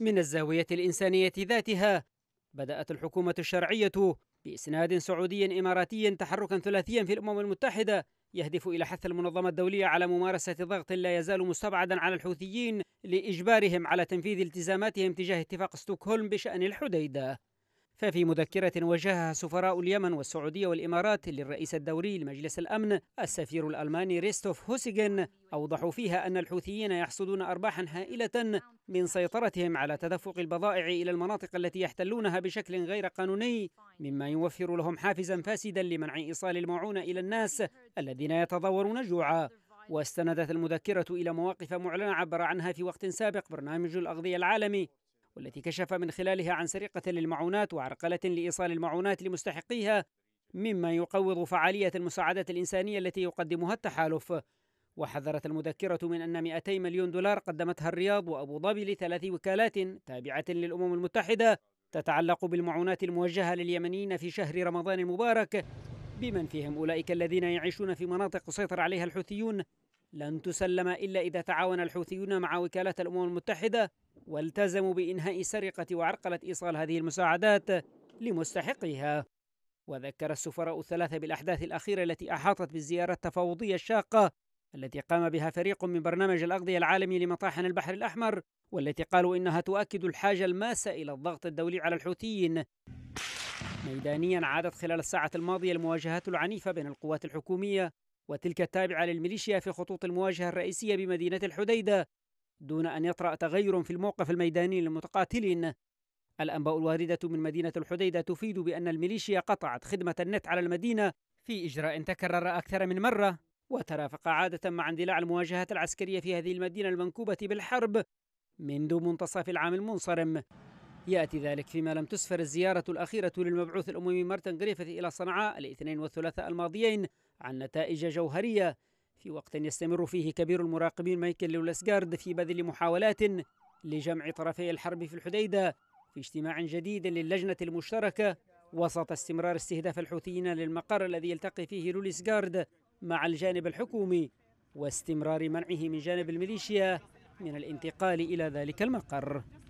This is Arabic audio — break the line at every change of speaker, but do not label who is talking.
من الزاوية الإنسانية ذاتها بدأت الحكومة الشرعية بإسناد سعودي إماراتي تحركا ثلاثيا في الأمم المتحدة يهدف إلى حث المنظمة الدولية على ممارسة ضغط لا يزال مستبعدا على الحوثيين لإجبارهم على تنفيذ التزاماتهم تجاه اتفاق ستوكهولم بشأن الحديدة ففي مذكرة وجهها سفراء اليمن والسعودية والإمارات للرئيس الدوري لمجلس الأمن السفير الألماني ريستوف هوسيجن أوضحوا فيها أن الحوثيين يحصدون أرباحا هائلة من سيطرتهم على تدفق البضائع إلى المناطق التي يحتلونها بشكل غير قانوني مما يوفر لهم حافزا فاسدا لمنع إيصال المعونة إلى الناس الذين يتضورون جوعا واستندت المذكرة إلى مواقف معلنة عبر عنها في وقت سابق برنامج الأغذية العالمي والتي كشف من خلالها عن سرقة للمعونات وعرقلة لإيصال المعونات لمستحقيها مما يقوض فعالية المساعدات الإنسانية التي يقدمها التحالف وحذرت المذكرة من أن 200 مليون دولار قدمتها الرياض وأبو ظبي لثلاث وكالات تابعة للأمم المتحدة تتعلق بالمعونات الموجهة لليمنيين في شهر رمضان المبارك بمن فيهم أولئك الذين يعيشون في مناطق سيطر عليها الحوثيون لن تسلم إلا إذا تعاون الحوثيون مع وكالات الأمم المتحدة والتزموا بإنهاء سرقة وعرقلة إيصال هذه المساعدات لمستحقها وذكر السفراء الثلاثة بالأحداث الأخيرة التي أحاطت بالزيارة التفاوضية الشاقة التي قام بها فريق من برنامج الأغذية العالمي لمطاحن البحر الأحمر والتي قالوا إنها تؤكد الحاجة الماسة إلى الضغط الدولي على الحوثيين ميدانيا عادت خلال الساعة الماضية المواجهات العنيفة بين القوات الحكومية وتلك التابعة للميليشيا في خطوط المواجهة الرئيسية بمدينة الحديدة دون أن يطرأ تغير في الموقف الميداني للمتقاتلين الأنباء الواردة من مدينة الحديدة تفيد بأن الميليشيا قطعت خدمة النت على المدينة في إجراء تكرر أكثر من مرة وترافق عادة مع اندلاع المواجهات العسكرية في هذه المدينة المنكوبة بالحرب منذ منتصف العام المنصرم يأتي ذلك فيما لم تسفر الزيارة الأخيرة للمبعوث الأممي مارتن غريفث إلى صنعاء الاثنين والثلاثاء الماضيين عن نتائج جوهرية في وقت يستمر فيه كبير المراقبين مايكل لولاسغارد في بذل محاولات لجمع طرفي الحرب في الحديدة في اجتماع جديد للجنة المشتركة وسط استمرار استهداف الحوثيين للمقر الذي يلتقي فيه لولاسغارد مع الجانب الحكومي واستمرار منعه من جانب الميليشيا من الانتقال إلى ذلك المقر